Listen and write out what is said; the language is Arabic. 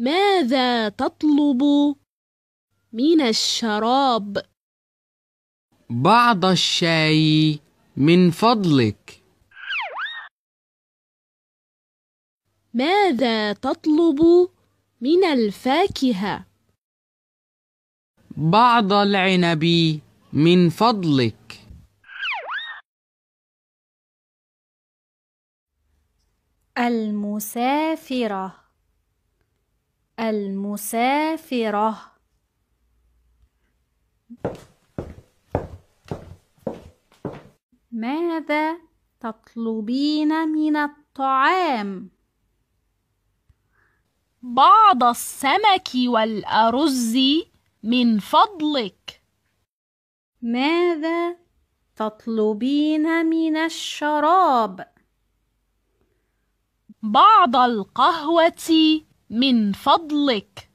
ماذا تطلب من الشراب؟ بعض الشاي من فضلك ماذا تطلب من الفاكهة؟ بعض العنب من فضلك المسافره المسافرة ماذا تطلبين من الطعام؟ بعض السمك والأرز من فضلك ماذا تطلبين من الشراب؟ بعض القهوة من فضلك